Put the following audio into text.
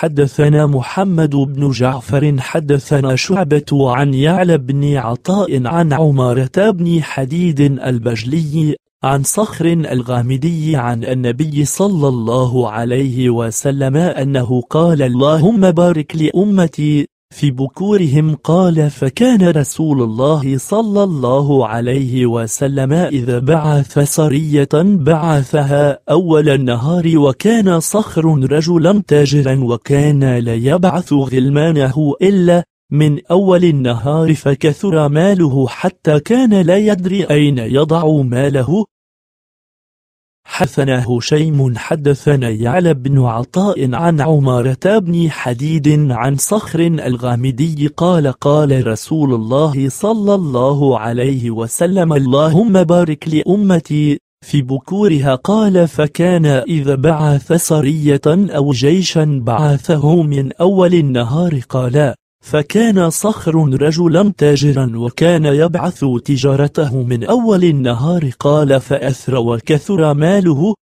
حدثنا محمد بن جعفر حدثنا شعبة عن يعلى بن عطاء عن عمارة بن حديد البجلي عن صخر الغامدي عن النبي صلى الله عليه وسلم أنه قال اللهم بارك لأمتي في بكورهم قال فكان رسول الله صلى الله عليه وسلم إذا بعث سرية بعثها أول النهار وكان صخر رجلا تاجرا وكان لا يبعث غلمانه إلا من أول النهار فكثر ماله حتى كان لا يدري أين يضع ماله حدثنا هشيم حدثنا يعلى بن عطاء عن عمارة بن حديد عن صخر الغامدي قال قال رسول الله صلى الله عليه وسلم اللهم بارك لأمتي في بكورها قال فكان إذا بعث سرية أو جيشا بعثه من أول النهار قال فكان صخر رجلا تاجرا وكان يبعث تجارته من أول النهار قال فأثر وكثر ماله